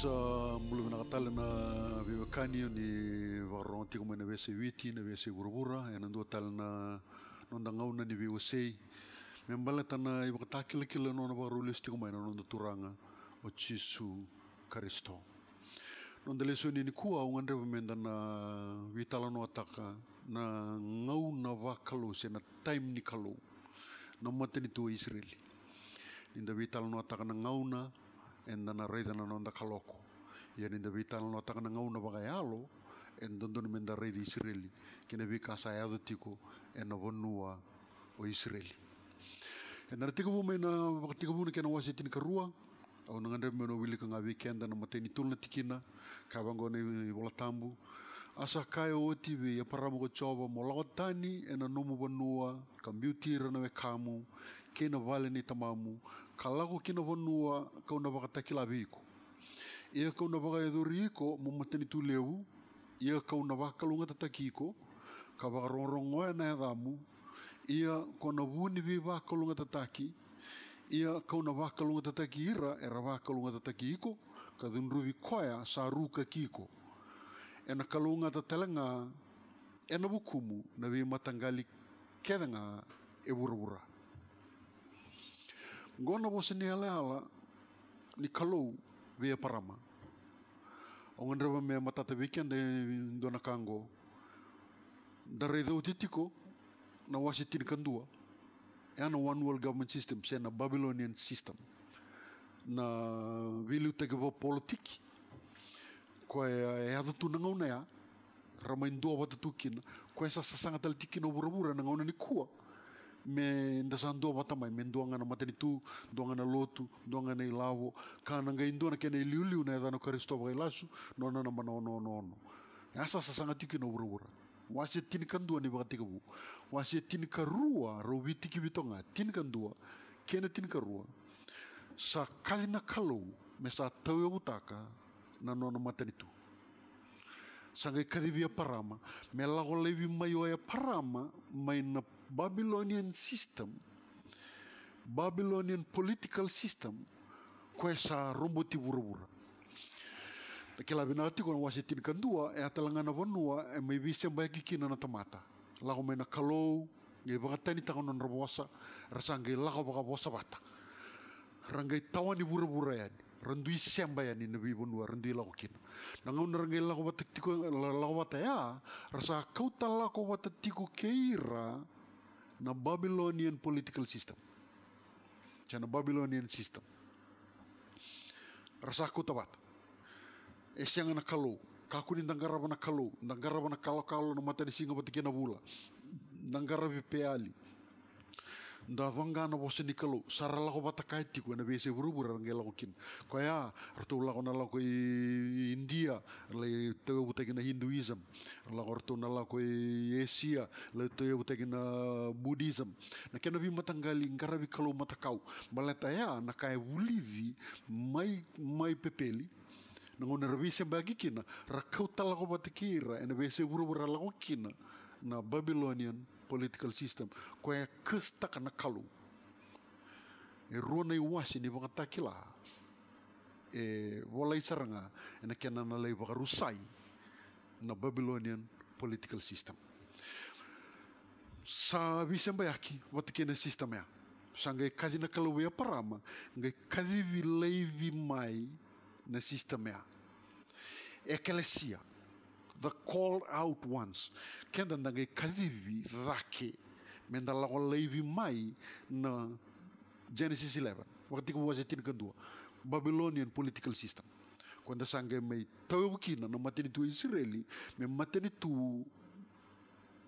mulu mbola manakatalana aveo na eo ni varoragna tiako mana vs witi na vs vorora e nandoa talana nondagnaona ny voc miambala tana ivaka takilakilanao na varoro leso tiako maina nonda toragna ya o jisu kristo nonda leso nini koa na mendana vitalanao ataka na ngau vakalo se na time ni kalo na matani israeli Inda ninda vitalanao ataka na eda na raica na noda kaloko ia na ida veitalanotaka na gauna vakayalo e dodonu meda raica isireli kei na veika sa yaco tiko ena vanua o isireli eda na tikivu mai na vakatikivu na kena wasitinikarua au na gadrevi meuna wiliko ga vei keda na matai ni tolu na tikina kaya va qo naivolatabu a sa kaa e oti vei eparama ko jiova mo lako tani ena nomu vanua kabiuti ira na wekamu kena vale ni tamamu, ka lago ka wanua kauna waka takilavi iko. Ia kauna waka edori iko mo matani tu leu, ia kauna waka kalunga tataki iko, ka waka ronrongoa na edamu, ka kona wuni vi waka kalunga tataki, ia kauna waka kalunga tataki ira, era waka kalunga tataki iko, ka dhunruvi koea sa ruka kiko. Ena kalunga tatalanga, ena bukumu na vi matangali kedanga e burubura Gona wo se nia lehala ni kalou via parama. O ngana rava mea matata weekend e dona kango. Da reda o titiko na wasi tini kandua. E ana one world government system se na Babylonian system. Na vilu tege wa politiki. Koe e hata tu nangauna ya. Ramaindua wata tukina. Koe sa burabura na wurawura nangauna ni kua. me ndasando wata mai me ndonga na matani tu ndonga na lotu ndonga na ilawo kana nga indona kene liuliu na edana karisto wa no nona na no no no no asa ya sanga tiki na wura wura wasi tini kandua ni wakati kabu wasi tini karua rowi tiki bitonga tini kandua kena tini karua sa na kalau me sa tawe ya butaka na nona matani tu sangai kadivia ya parama me lago levi maioa parama mai na Babylonian system, Babylonian political system, kue sa rumbu buru-buru. Takila binati kona wasi tinikan dua, e na wanua, e mai bisa mbai kikina na tamata. Lako mai na kalau, ngai bangatani tangan non rasa rasanggai lako baka buasa bata. Rangai tawani buru bura-bura ya Rendui semba ni nabi bonua, rendui lako kina. Nangaun ranggai lako bata tiku, lako bata ya, rasa kau talako bata tiku keira, na Babylonian political system. Cha na Babylonian system. Rasaku tabat. Es yang na kalau. ni dangara na kalu, dangara na kalu kalu na mata di singa batiki na bula. Dangara bi peali da vanga na wose ni kalu sara lako bata kai tiku na bese burubur nge lako kin ko ya rtu lako na lako i India le teu butaki na Hinduism lako rtu na lako i Asia le teu butaki na Buddhism na kena bi ngara ngarabi kalu matakau baleta ya na kai e wulivi mai mai pepeli nangona rabise bagi kina rakau talako kira ena bese burubur lako kina na Babylonian political system koe kesta na kalu e eh, rona i wasi ni vangatakila e eh, wala i saranga e na kena na na Babylonian political system sa visemba yaki kena system ya sa ngai kadi na kalu ya parama ngai kadi vi lei vi mai na system ya eklesia the called out ones kenda ndanga ikathivi dhake menda leivi mai na Genesis 11 wakati kuwazetini kedua Babylonian political system quando sangue mei tawe bukina na mateni tu Israeli me mateni tu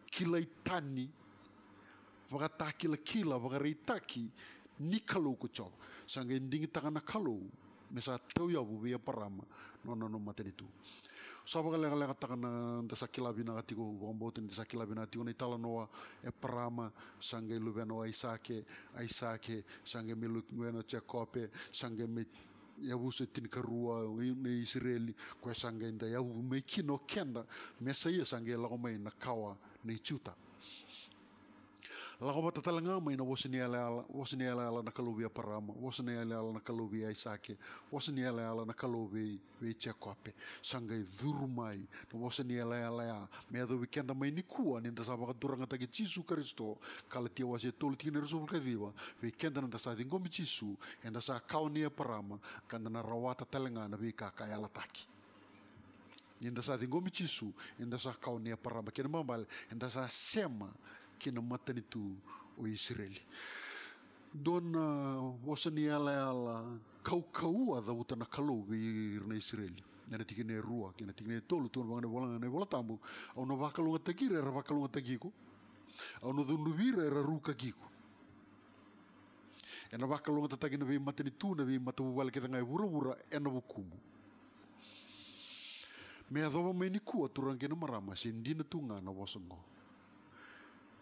kilaitani vakata kila kila vakareitaki ni kalou ko chop sangue ndingi takana kalou mesa tau ya bu parama no no mateni tu Soba galega lega taka na dasa kilabi na gatiko wambote ni dasa kilabi na gatiko na itala noa e parama sange lube noa isake aisake sange me lukmeno chekope sange me yavuso tinikarua ne israeli kue sange nda yavu me kino kenda me saia sange lagomai na kawa ni chuta Lakoma tatalanga mai na wasani ala ala, wasani ala ala na kalubi parama, wasani ala ala na kalubi a isake, wasani ala ala na kalubi we sangai durmai, na wasani ala ala ya, mea do weekend mai ni kua, ni nda sabaka duranga taki Jisu Kristo, kala tia wasi tolu tina weekend na nda sa dingomi chisu nda sa kauni parama, kanda na rawata talanga na wika kaya ala taki. Inda sa dingomi chisu inda sa kauni parama, kena mambal, inda sa sema, kina matani o Israeli. Dona wasani ala ala kaukaua da utana kalau i rna Israeli. Nana tiki ne rua, kina tiki ne tolu tuan wangane walanga ne wala tambu. Au na wakalunga tagira era wakalunga tagiku. Au na dhunubira era ruka giku. Ena wakalunga tatagina vi matani tu na vi matabu wala kita ngai wura wura ena wukumu. Mea dhawa meni kua turangena marama sendina tungana wasangoa.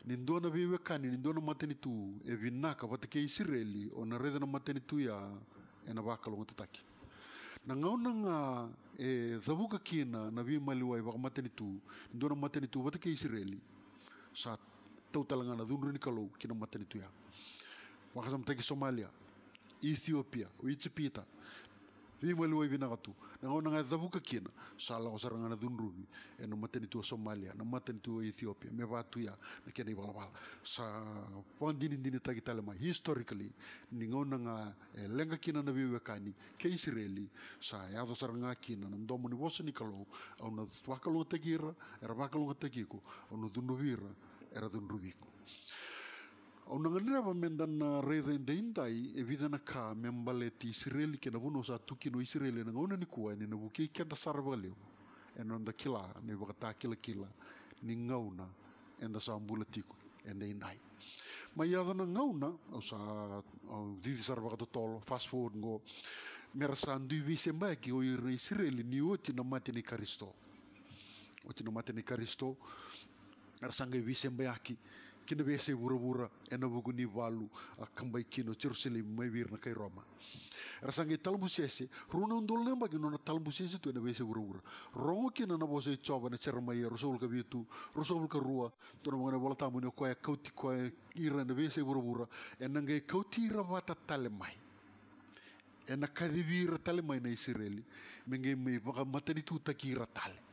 nindona viwekani nindona matenitu e vinaka vatake Israeli ona redana matenitu ya ena vakalonga tataki na ngauna nga e cavuka kina na vi maliwai vaka matenitu nindona matenitu vatake Israeli sa tautalanga na dhunruni kalou kina matenitu ya vakasamataki taki Somalia Ethiopia Ujitsipita fi ma lua i vinaga tu na gauna gae cavuka kiana salago saragana dunruvi e na matanitua somalia na matanitua ethiopia me vatuia na kena i valavala sa vagadinidini tagitale mai historically ni gauna ga e lega kina na veuekani ke isireli sa e ado saraga kina na domo ni vosa ni kalou au na vakaloga tagira e ra vakaloga tagiko au na dunuvira e aunagandrira va miandana rera indainday e vidanakà miambale ti Israeli ke navuno sa tuki no Israeli na ngauna ni kua ni navu ke ikenda e nonda kila ne vakata kila kila ni ngauna enda sa ambula tiku enda indai ma iadana ngauna au sa au didi sarvakatotolo fast forward go mera sa duivi sembae ke o irna Israeli ni oti na mati ni Karisto oti na mati ni Karisto Rasanga visembayaki, kina be se ena bugu ni valu akambai kino churusile mai wirna kai roma rasangi talbusese sese runa undul namba kino na talbu sese tu ena be se rongo kina na bose choba na cerma rusul ka bitu rusul ka rua tu na mangana bola tamu ne koya kauti koya ira na be se wura wura ena ngai kauti ira vata tale ena kadivira tale na isireli mengai mei baka matani tu takira tale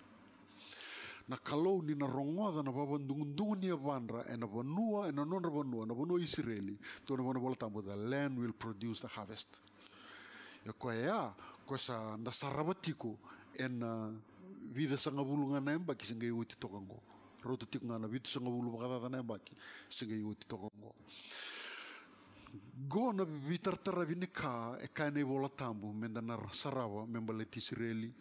na kalou ni na rongoda na baba ndungun ni vanra e na vanua e na non vanua na vanua Israeli to na vanua tambo the land will produce the harvest e ko ya ko sa nda sarabatiko e na vida sanga bulunga na emba kisinga yuti tokango rotu tikungana vitu sanga bulu bakadada na emba kisinga yuti tokango gona bi tartarabi ka e kaina i vola tabu me da na sarawa me bala ti e,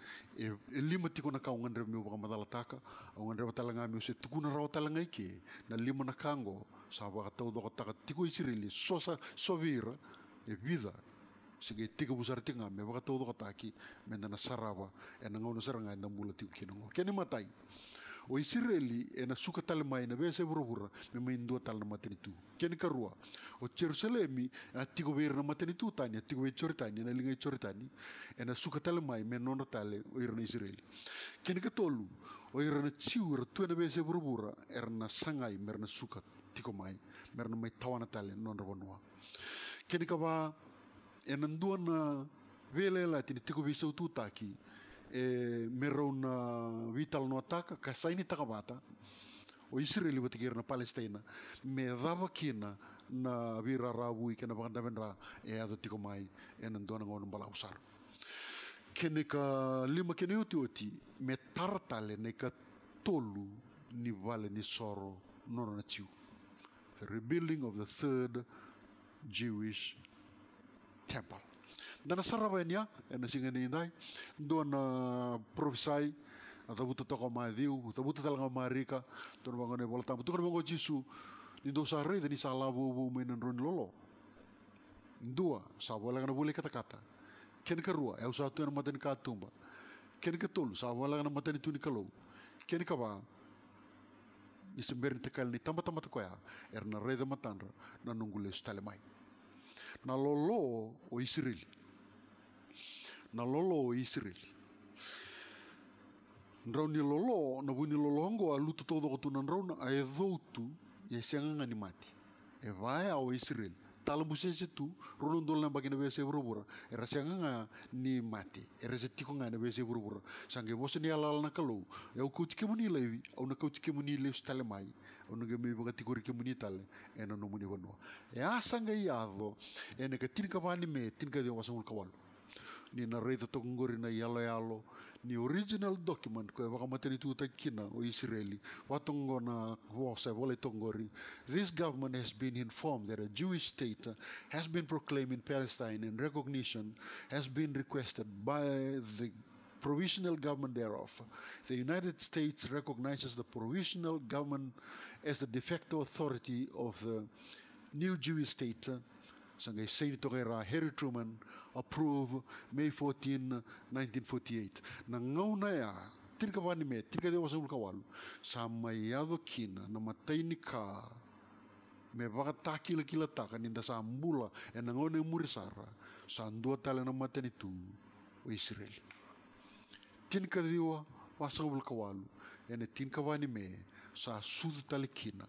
e, lima tikona ka aunga dreva meu vakamadala taka aunga se tukuna rawa talanga ke, na lima na kango sa vakatau dokataka tiko i sireli sosa sovira e vida sige tiga busar tinga me vakatau dokataki me da na sarawa e na ngauna sarangai na mula tiko kinango kene matai o israeli ena suka talma ena bese burubura me me indua tal na matanitu ken karua o jerusalemi ati governa matanitu tani ati governa choritani na linga choritani e ena suka talma e me nono tale o irna israeli ken katolu o irna chiur tu tuena bese burubura erna sangai merna suka tiko mai merna mai tawana tale nono bonua ken kaba ena ndua na velela tini tiko bisau utu taki e meron na vital no ataka ka saini takavata o Israel wa tikir na Palestina me dava kina na vira rawu ke na banda benra e ado tiko mai e nan dona ngon bala usar lima kene uti uti me tartale ne tolu ni vale ni soro nono na tiu the rebuilding of the third Jewish temple dana sarawenia ya, ena indai, dona profisai atabu tatoko madiu atabu tatalanga rika dona bangone bola tamu tukar bango jisu ni dosa rei dani sala bu menan ron lolo dua sabola kana bule kata kata ken karua é e o satu ena maten tumba ken katolu sabola kana maten tuni kalo ken ba ni sember ni tekal ni tamba tamba takoya erna rei da matandra na nungule mai na lolo o Israel na lolo o Israel. Nrau ni lolo, na ni lolo hongo, a lutu todo o na rau na a e dhoutu e sianganga ni mati. E vai ao Israel. Tala musese tu, rono ndol na bagina bese burubura, e rasianganga ni mati, e rase tiko nga na bese burubura. Sange wose ni alala na kalou e au kau tike muni lewi, au na kau tike muni levi stale mai, au na gami baga tikori rike muni tale, e na no muni wanua. E asanga i adho, e na ka tinka vani me, tinka dewa samul kawalu. The na ni original document koe wakamatani tutaikina o Israeli watongo na wasa wale this government has been informed that a Jewish state has been proclaimed in Palestine and recognition has been requested by the provisional government thereof. The United States recognizes the provisional government as the de facto authority of the new Jewish state सँगै सैद तगेरा Harry Truman अप्रुभ मे na nineteen forty eight नङौनाया tirkavani me tirkadewasamul kawalu sama yadokina nama tainika me baka takila kila taka ninda sambula enangone murisara sandua tala na matani tu o Israel tinkadiwa wasamul kawalu ene tinkavani me sa sudu talikina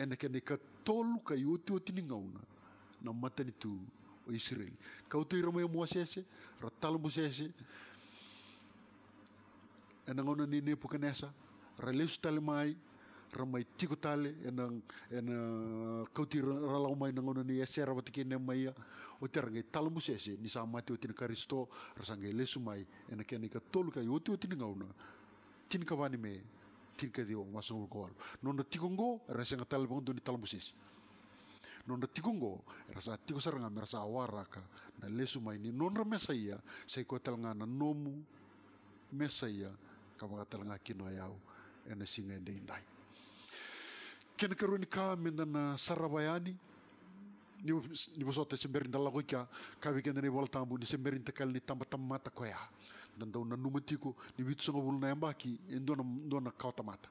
ene kene ka tolu ka yoti ngau na. na matani tu o Israel kautu ira ya mo sese ratal mo sese enang ona ni Nebuchadnezzar releus tale mai ramai tiko tale enang ena kauti ralau mai enang ona ni esera watiki ne mai o terangai tal mo sese ni mati o tin karisto rasangai lesu mai ena kene ka tolu kai o tin ngauna tin kawani me tin ka dio masungul nona tikongo rasenga tale bongo ni tal mo sese nonda tikungo rasa tiku saranga merasa awaraka na lesu maini nona nonra mesaia sei telanga na nomu mesaia kama telanga kino ayau ena singa ende indai ken karuni ka na sarabayani ni ni boso te semberin dalla ko ka ka bi kendene bol tambu ni semberin te ni tamba tamata koya dan dau na numatiku ni witsunga bul na embaki endona ndona kautamata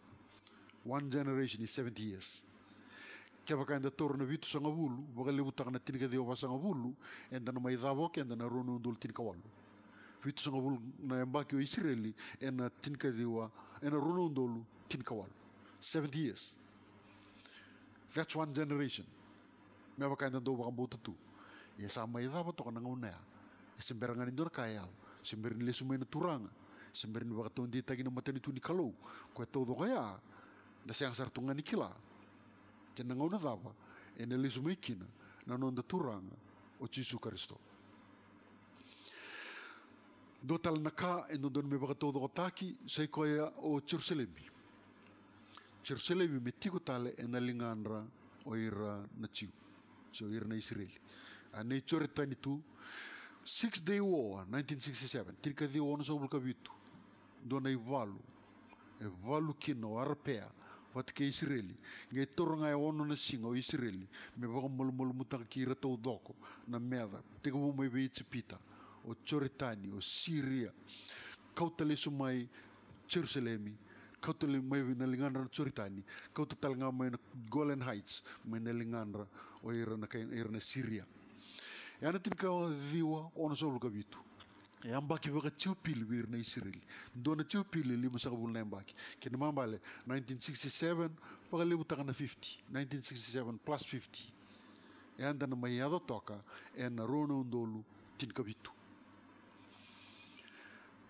one generation is 70 years keva ka enda torna vitu sanga vulu vaka levu takana tinika deova sanga vulu enda na maidava ke enda na rono dul tinika walu vitu sanga vulu na embaki o Israeli tin tinika deova ena rono dulu tinika walu 70 years that's one generation me vaka enda do vaka mbuta tu ia ya sa maidava toka na ngaunea ia ya semberangan indor kaya semberin lesumai na turanga semberin vaka tondi tagi na matani tu kalau koe tau do kaya da siang sartungan ni kila cenangauna thava ene lesu maikina na nonda turanga o Jesu Kristo. Do tal naka e nonda me baka todo kotaki sai koia o Jerusalemi. Jerusalemi me tiko tale e na lingandra o ira na tiu, so ira na Israel. A nei chore tani Six Day War, 1967, tirka di ono so bulkabitu, do na i valu, e valu kino, arpea, watu ke Israeli ge toro ngai ya ono na singa o Israeli me baka molumolu mutanga ki rata o doko na meda teka mo mai bei tsipita o Choretani o Syria kautale sumai Jerusalemi kautale mai na lingana na Choretani kautale nga mai na Golan Heights mai na lingana o era na, era na Syria e ana tika diwa ono solu kabitu yang mbaki baga chupil wir na isiril ndona chupil li musa bul na mbaki kin mambale 1967 waka le butaka na 50 1967 plus 50 ya ndana yado toka en rono ndolu tin kabitu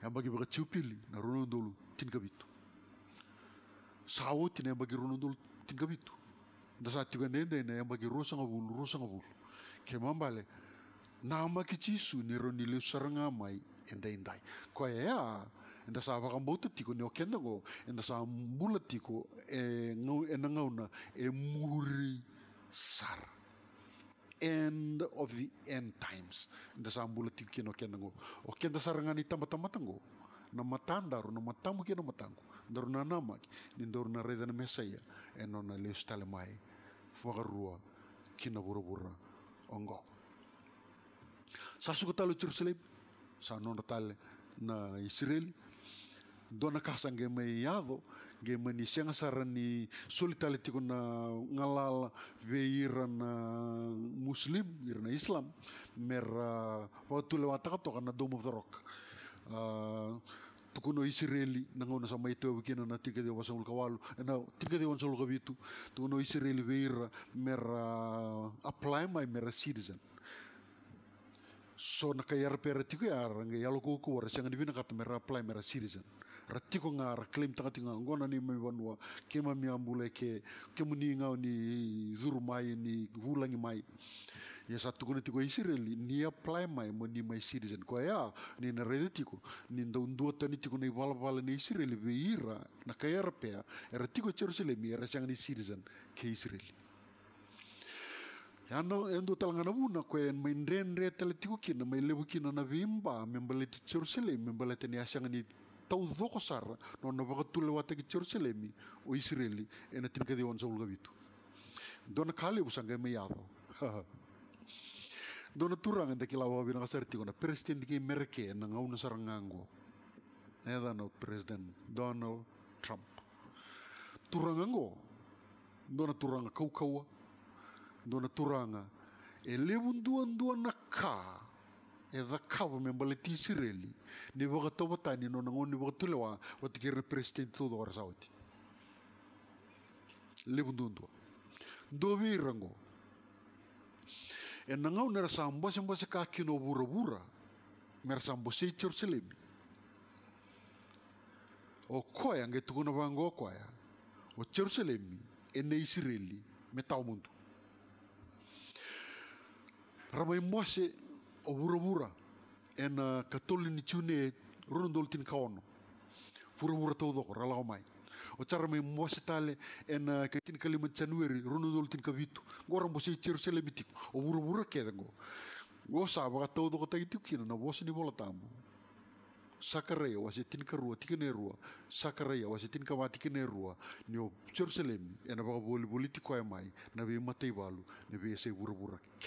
ya mbaki baga chupil na rono ndolu tin kabitu sawo tin mbaki rono ndolu tin kabitu ndasa tiga ndene na mbaki rosa ngabul rosa ngabul ke mambale nama jiso ny ron'ileo saragna mai endainday koa ya enda sa afaka mauta tiko okenda go enda sa mbola tiko e ngau e na e muri sar end of the end times enda sa mbola tiko keny go okenda tamba tamba tango na ro na ki na matango ndaro na namaky ny ndaro na mesaya mesaia e nona leso talemai fakaroa kina vuravura ongo Σα σου κοτάλω τη Ιερουσαλήμ, σαν να Ισραήλ, δεν ακάσαν και άδο Ιάδο, και με νησιά σαραν να σολιταλιτικο να γαλάλ βεήραν μουσλίμ, ήραν Ισλάμ, με ρατούλε ματάτο να δούμε δρόκ. Ε, το κουνό Ισραήλ, να γνώνα σαν μαϊτό επικίνα να τίγκα διαβάσαν ολκαβάλου, ενώ τίγκα διαβάσαν το κουνό Ισραήλ so na ka yar pera ya tiku yar nga yalo ko ko war sanga dibina kat mera play mera series ra tiku nga ra claim tinga ni mai wanwa ke ma mi ambule ke ke nga ni zuru mai ni gulangi mai ya satu kuna tiku isireli ni apply mai mo ni mai series ko ya ni na re tiku ni nda ndua tani tiku ni wala wala ni isireli be ira na ka yar pera ya, ra tiku sile mi ra sanga ni ke isireli Ano endo talanga na una kwe may nrenre talitiku kina may lebu kina na vimba membele ti Jerusalem membele tani asyang ni tau dhoko sar no na baka tulewa tagi Jerusalem o Israeli ena tinka di on saul gabitu. Dona kali usangga may yado. Dona turang enda kila wabi na kasarti kona president di merke na ngau na sarangango. Eda no president Donald Trump. Turangango. Dona turanga kau kaua. dona turanga e levunduandua na kā e cava me bale tisireli ni vakatavatani nona go ni vakatulewa vatikere presidente todo ora sauti levunduandua dovirango e nangau nera sambose-bose ka kino bura vura mera sambose i e jerusalemi o koya ngai tukuna vango o koya o jerusalemi e na isireli me Ramei mose o vuravura ena eh, katoli ni tune e dol tin kawono, vuravura tau doko ralau mai o cara mai mose tale ena eh, katin kalima januari runu dol tin kabitu, gora mose ceru sele mitiko o vuravura keda go go saba ka tau doko tagitiku kina na mose ni bola tamu sakaraya wasitin ka rua tikine rua sakaraya wasitin ka wa tikine rua nio Jerusalem ena baka boli boli tiko ya mai na be matai balu na be buru bura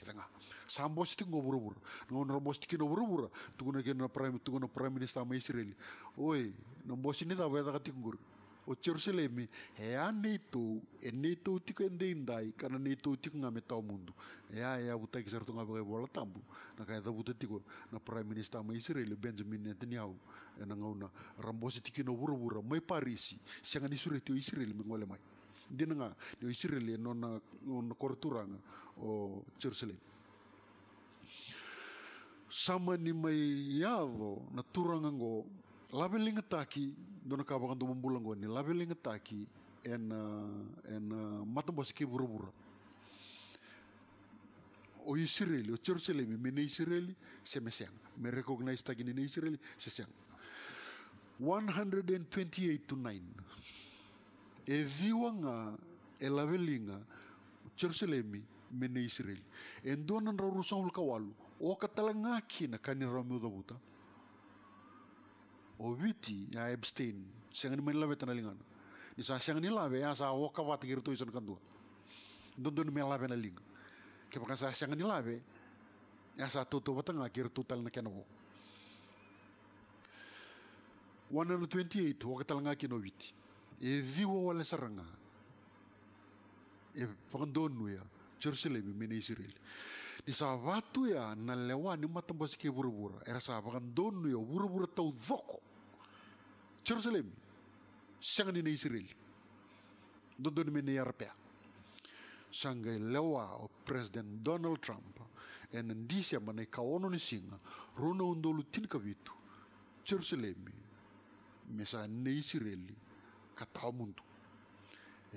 bura nga sambo siti ngo bura bura ngo na bo siti bura bura tuguna ke na prime tuguna prime minister ma Israel oi na bo ni da ba da ka tikungur o Jerusalém é a nitu e nitu tiku endindai kana nitu tiku ngame tau mundu e a e a buta ki sartu ngabe bola tambu na kai da buta tiku na prime minister ma Israel Benjamin Netanyahu e na na rambosi tiki na buru buru mai Parisi sanga ni suri o Israel mengole mai dina nga di Israel e no na no korturanga o Jerusalém sama ni mai yavo na turanga ngo labeling taki dono kaba kan dum bulang goni labeling taki en eh, en eh, mata boski buru-buru o Israeli, o Churchill mi mene Israeli se meseng. Me recognize tagi ne Israeli se seng. 128 to 9. E viwa nga e laveli nga Churchill mi mene Israeli. E ndonan raurusang hulkawalu o katalangaki kina kanira miudabuta. buta o witi ya abstain siang ni melawe beta isa saat siang ni lawe ya sa woka wat gir to isan kandua don don me labe naling ke pakan siang ni lawe ya sa tutu batang gir tutal na kenabo 128 wakatalanga kino witi e ziwa wala saranga e pandonu ya Jerusalem e mena Israel di savatu ya na lewa ni matambas ke buru-buru era sa donu ya buru-buru tau zoko Jerusalém, sangani na Israel dodoni meni Europea sangai lewa o Presidente Donald Trump ena disia mané kaono ni singa rona undolu tin kavitu Jerusalem mesa na Israel katau mundu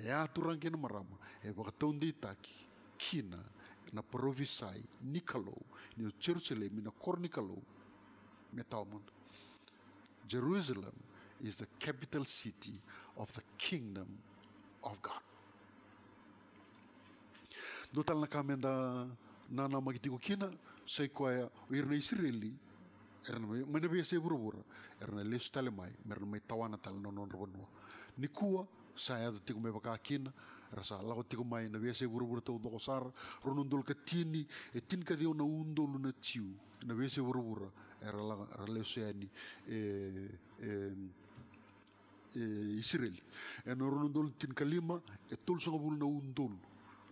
e aturangi na marama e wakatau ndi itaki Kina na Provisai Nicolau ni Jerusalém na Cor Nicolau metau mundu Jerusalem is the capital city of the kingdom of God. do talanaka na nana magitiko kina sai koa o irna israeli erna may be se burubura erna lesu tale mai merna mai tawana tal no no ronwa ni kua saya do tiku meba ka kina rasa lago tiku mai na be se burubura to do sar ronun ka tini e tin ka deu na undolu na tiu na be se burubura era la lesu yani e e E, Israel ena runudol tin kalima e tol sanga vul na undol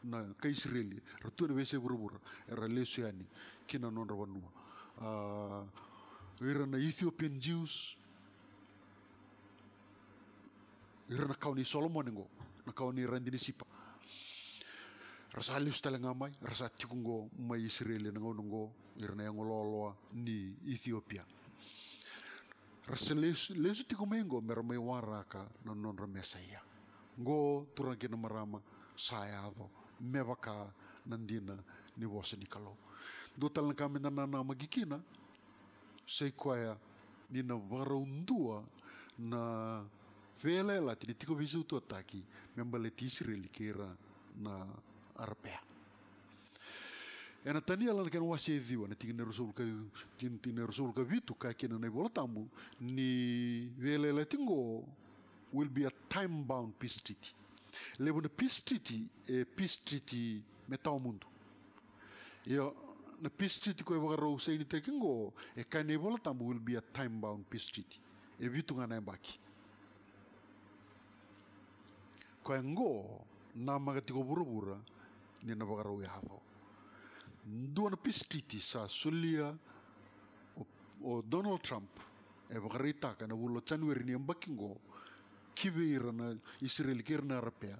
na ka Israeli Ratu vese burubura era lesu yani kina non rawanua era e na Ethiopian Jews era na kauni Solomon ngo na kauni Randini Sipa rasa halus talaga mai, rasa tikong mai Israel Israeli nangonong go era na e yang ololoa ni Ethiopia lesu lesu mengo mera mai waraka no non ramesaya go turang kina marama sayado mebaka nandina ni wasa ni kalo do talan kami nanana magikina sei koia ni na varaundua na vela ela tini tiko vizu tua taki membale tisireli na arpea ena tania lana kena waseeciwa na tikina rasulka tina rasulka vitu ka kina na ibola tamu ni velela tingo will be a time bound peace treaty levo na peace treaty e peace treaty metau mundo ia na peace treaty koe vakarau saini tekingo e ka na ibola tamu will be a time bound peace treaty e vitu nga e e na ebaki koe ngo namaka tiko ni na vakarau e hafau do pistiti sa sulia o, o Donald Trump e eh, vakarita kana wulo January ni mbakingo kibeira na Israel kir na Arapea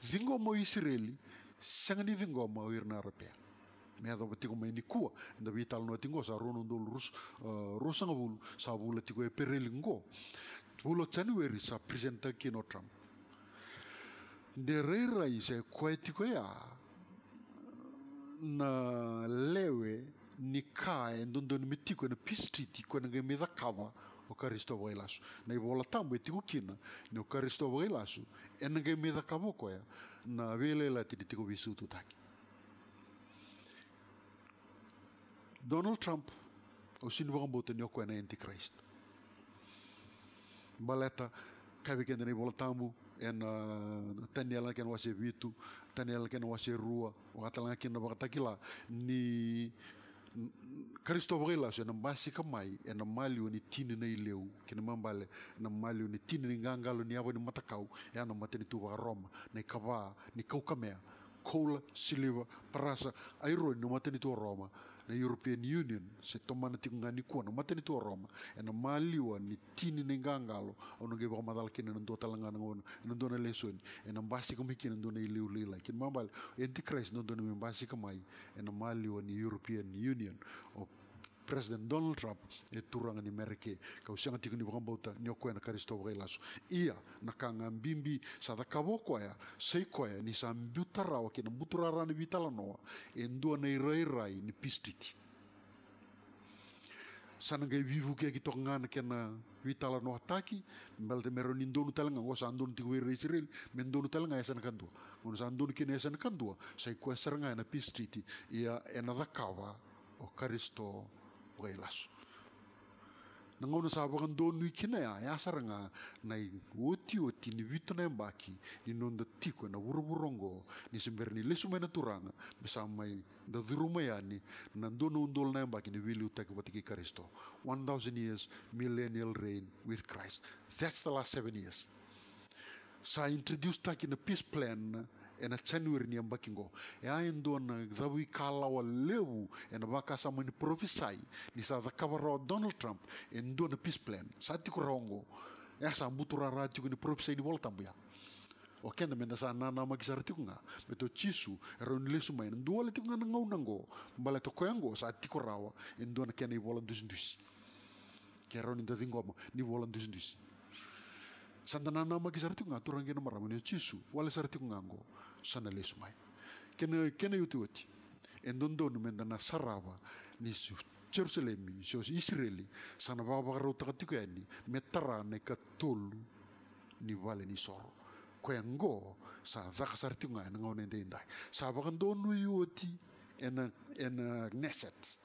zingo mo Israel sangani zingo mo ir na Arapea me ado batiko mai ni kua nda vital no tingo sa rono rus eh, rusa ngabul sa bula tiko e perelingo wulo January sa presenta kino Trump de reira ise kwaitiko ya na lewe ni kae ndondoni mitiko na pisitri tiko na me dakava o karisto na ibola tambo etiku kina ni o karisto vai laso e na me dakava na velela tiri tiko visutu taki Donald Trump o sinvambote ni o na antichrist baleta kabe kenda na ibola tambo e na taniela na kena wase tanel ken wasi rua wakatalang kin wakatakila ni Kristo brila so na basi kamai e na malio ni tini na ileu ke na mambale na maliu ni tini ni ngangalo ni awa ni matakau e ana mateni tuwa Roma na kava ni kaukamea koula siliva parasa airo ni mateni tuwa Roma na European Union se toma na tiku ngani kuana matani tua Roma e eh, na maliwa ni tini ni gangalo au na geba madal kina na tua talangana ngona e na dona lesoni e na basi kama kina dona ileu lela kin mabal antichrist na dona membasi kamai e eh, na maliwa ni European Union o president donald trump e turanga ni mereke kausiaga tikini vakabauta ni o ya na karisto vakai ia na kaga bibi sa cakavo koea sei koea ni sa biuta rawa ke na e ni vitalanoa e dua na irairai ni pistiti sana ngai vivu ke ki tokngana kena vitala no ataki mbalte mero ni ndonu talanga ngo sa ndonu ti israel men ndonu talanga e sana na kandua ngono sa ndonu kena esa sana kandua sai kwa saranga e na pistriti ia ena dakawa o karisto pakai lasu. Nangau nasa wakan donu kina ya yasaranga nai woti uti ni witu na mbaki ni nonda tiko na buru wurongo ni sember ni lesu mai naturanga besamai da dhuruma ya ni nandono mbaki ni wili utaki watiki karisto. 1000 years millennial reign with Christ. That's the last seven years. So I introduced taki na peace plan ena tsani ni ambaki ngo ya endo na dhawi lewu ena baka sa mani provisai ni sa dhakavara Donald Trump endo na peace plan sa tiku rongo ya sa mutura rati ni provisai ni voltambu ya o kenda menda sa na na magi me to chisu ero ni lesu mai ndo le tiku ngana ngau nango mbala to koyango sa tiku rawa endo na kena i volan dus dus ni ndadingo ni santanana makisara ti nga torangena maramani chisu wala sara ti ngango sana leso mai kena kena yutu oti endondonu mendana sarawa ni jerusalemi so israeli sana vavakara utakatiko yani metara ika tolu ni vale ni soro kaya ngo sa dhaka sara ti nga ngao nende indai sa vakandonu yuoti ena ena knesset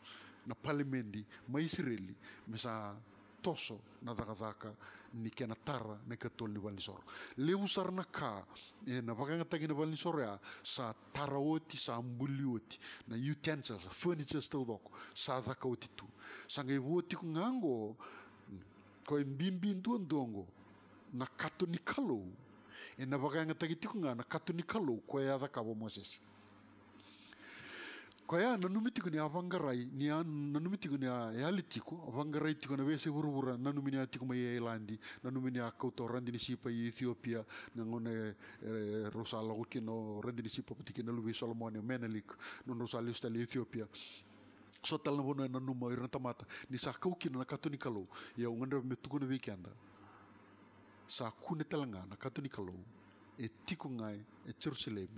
na palimendi ma israeli mesa toso na zakazaka. ny kena tara naika tol ny valinisoro le hosarnaka e, na ka vakagnatangy ny valinisoro ya sa tara oti sa amboly oti na utensils furnitures taudoko sa zaka oty tu sangai wotiko ngango koe mbimbinduandongo na katoni kalou e na vakagnatangy tiko nga na kato ni kalou koe azakavo mosesy koya nanu ni avangarai ni an mitiguni a yalitiku avangarai tiko na wese buru nanu ni atiko mai e Irlandi nanu ni akau to ni sipa i Ethiopia nangone e, rosala randi ni sipa patiki na luwi e Menelik nun rosala ustali e Ethiopia so tal na wono na irna tamata ni sakau kina na katuni kalau ya ungandra metuku na anda, sa kune talanga na katu kalau e ngai e Jerusalem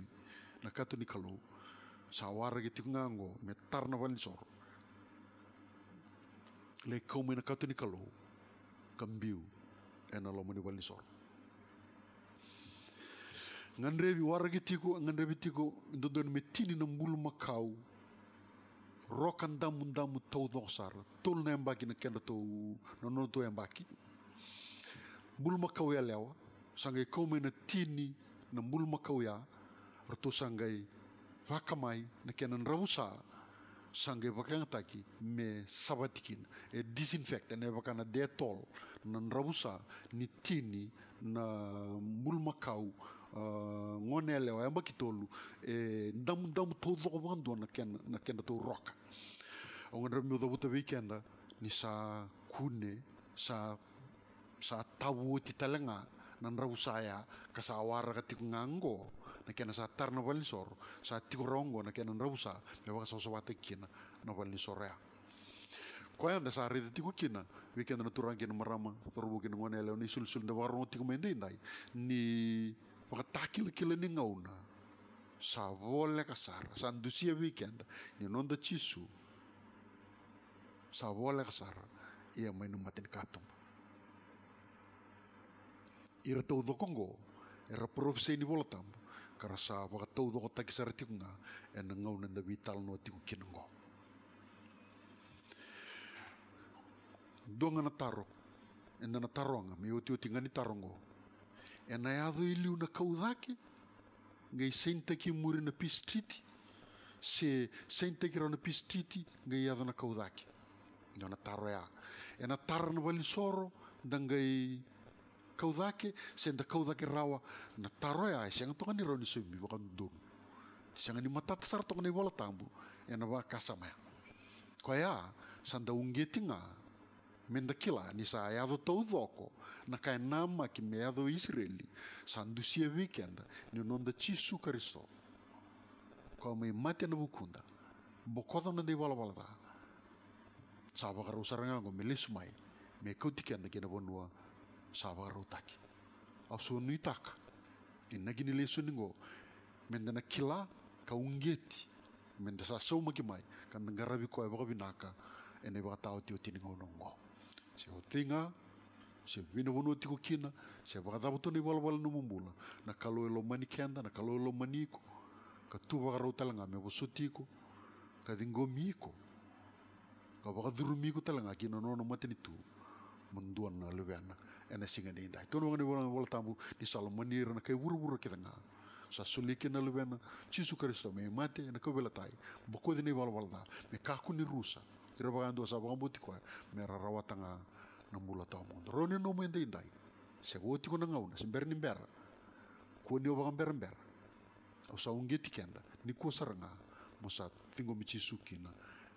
katu ni kalou, sawarage gitu tikungango nganggo tarna vanisor le kau mena kau tini kalau kambiu ena lo muni vanisor ngan war gitu tiku ngan revi tiku ndodon metini na makau rokan damu damu tau dosar tul na embaki na kenda tau na nono tau embaki bulu makau ya lewa sangai kau mena tini na makau ya atau sanggai rakamai na kenan rausa sangue bakang taki me sabatikin e disinfect ne bakana detol nan rabusa ni tini na mulmakau uh, ngonele wa yamba kitolu e dam dam to do na kenan na ken to rock ongra mi do buta weekenda ni sa kune sa sa tabu titalanga nan rabusa ya kasawara katikungango kena sa tar na valin soro sa na nakena nrausa me waka sosowata kina na valin soro ya koya sa rede tiku kina kena na turang kina marama thorbu kina ngone ele ni sul sul na warno tiku mende indai ni waka takil kila ni ngauna sa vole kasar sa ndusia weekend ni nonda chisu sa vole kasar iya mainu matin katum ira tau dokongo era profesi ni volatam ka ra sa vakataucokotaki sara tiko ga ena gauna eda veitalanoa tiko kina qo dua ga na taro eda na taroga me otioti ga ni taro qo ena yaco e liu na kau cake qai sainitaki e muri na pistriti se sainitaki rawa na pisitriti qai yaco na kau cake dua na taro ya e na tara na valenisoro da qai kaudake senda kaudake rawa na taroya siang senga tonga ni roni sumi wakan dun senga ni matata sar tonga ni wala tambu ena wa kasama ya. Kaya, sanda ungetinga menda kila ni sa ayado tau doko na kai e nama ki ayado israeli sandu sia weekend ni nonda chi su kristo ko me mate na bukunda bokodo na wala wala da usaranga ngo melismai me kautikenda kena bonua sawagaro taki au so nui taka e nagini mendana ningo kila ka ungeti menda sa sou maki mai ka nangarabi koe wakabinaka e nei tio tiningo nongo se o se vina wono tiko kina se wakatapu tona i walawala numumbula na kalo e lo mani kenda na kalo e mani iko ka tu wakarau talanga me wosuti iko ka dingomi ka talanga kina nono matenitu, tu manduan na lewe ene singa de ndai tonu ngani wala wala tambu ni salo manir na kay wuru wuru kita nga sa suliki na lu ben ci su kristo me mate na bela tai bu ko ni wala wala me ni rusa ira ba ndo sa ba mbuti ko me ra rawa tanga na mula ta mo ro ni no me ndai ndai se ngau na ber ni ber kuo ni ba ber ber o sa ungi ti kenda ni sara saranga mo sa tingo mi kina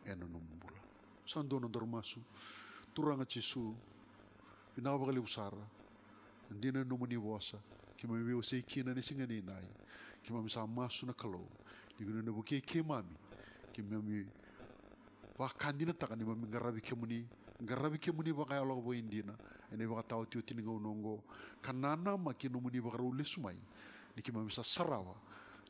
eno no mbula sa ndo na turanga ci pinapakaliw Sara. Hindi na numuniwasa. Kimami wasay kina ni singa ni nai. Kimami sa maso na kalaw. Hindi ko na nabuki kimami. Kimami wakandi na taka ni mami ngarabi kemuni. Ngarabi kemuni baka yalo ko hindi na. Ene baka tao tiyo tiningaw nongo. Kanana makinumuni baka raulis sumay. Ni kimami sa Sarawa.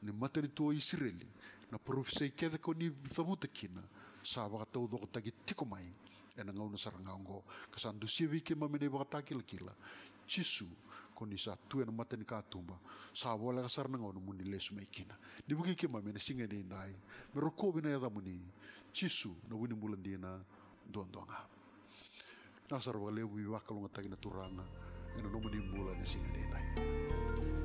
Ni matani tuwa Israeli. Na profisay keda ko ni thamutakin na. Sa baka tao doko tagi tiko maing. enangau na sarangaungo kasan dusia wiki mamene wakatakil kila cisu konisa tuen maten katumba sawala kasar na ngono muni lesu maikina di mamene singa ni ndai meroko yada cisu na wini mulan dina don donga nasar turanga ina nomuni mulan singa ni